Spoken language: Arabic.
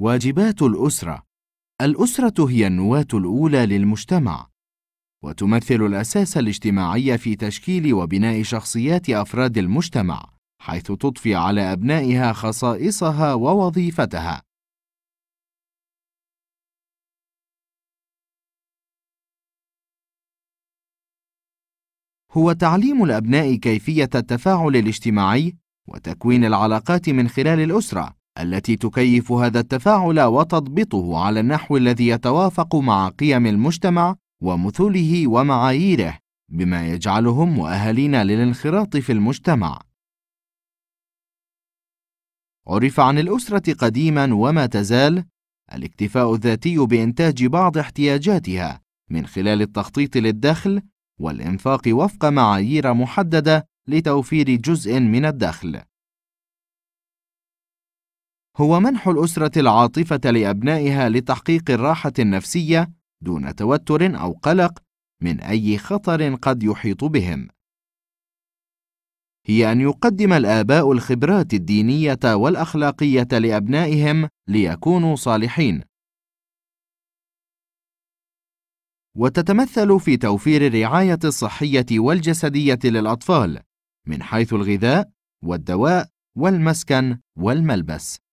واجبات الأسرة الأسرة هي النواة الأولى للمجتمع وتمثل الأساس الاجتماعي في تشكيل وبناء شخصيات أفراد المجتمع حيث تضفي على أبنائها خصائصها ووظيفتها هو تعليم الأبناء كيفية التفاعل الاجتماعي وتكوين العلاقات من خلال الأسرة التي تكيف هذا التفاعل وتضبطه على النحو الذي يتوافق مع قيم المجتمع ومثوله ومعاييره بما يجعلهم مؤهلين للانخراط في المجتمع عرف عن الاسره قديما وما تزال الاكتفاء الذاتي بانتاج بعض احتياجاتها من خلال التخطيط للدخل والانفاق وفق معايير محدده لتوفير جزء من الدخل هو منح الأسرة العاطفة لأبنائها لتحقيق الراحة النفسية دون توتر أو قلق من أي خطر قد يحيط بهم. هي أن يقدم الآباء الخبرات الدينية والأخلاقية لأبنائهم ليكونوا صالحين. وتتمثل في توفير الرعاية الصحية والجسدية للأطفال، من حيث الغذاء والدواء والمسكن والملبس.